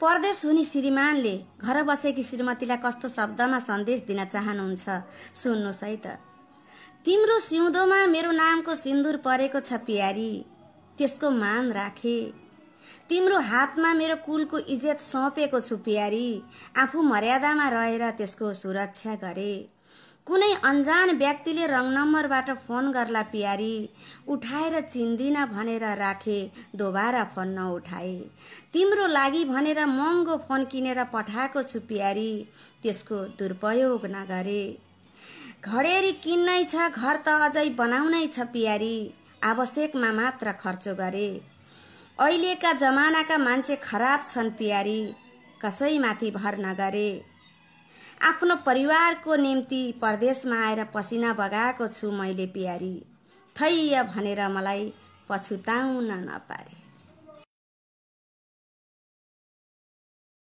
परदेश हुने श्रीमानले घर बसेकी श्रीमतीलाई कस्तो शब्दमा सन्देश दिन चाहनुहुन्छ सुन्नुहोस् है त तिम्रो सिउँदोमा मेरो नामको सिन्दुर परेको छ प्यारी त्यसको मान राखे तिम्रो हातमा मेरो कुलको इज्जत सौँपेको छु प्यारी आफू मर्यादामा रहेर त्यसको सुरक्षा गरे कुनै अन्जान व्यक्तिले रङ नम्बरबाट फोन गर्ला प्यारी उठाएर चिन्दिन भनेर राखे दोबारा फोन नउठाए तिम्रो लागि भनेर महँगो फोन किनेर पठाएको छु प्यारी त्यसको दुरुपयोग नगरे घडेरी किन्नै छ घर त अझै बनाउनै छ प्यारी आवश्यकमा मात्र खर्च गरे अहिलेका जमानाका मान्छे खराब छन् प्यारी कसैमाथि भर नगरे आफ्नो परिवारको निम्ति परदेशमा आएर पसिना बगाएको छु मैले प्यारी थैया भनेर मलाई पछुताउन नपारे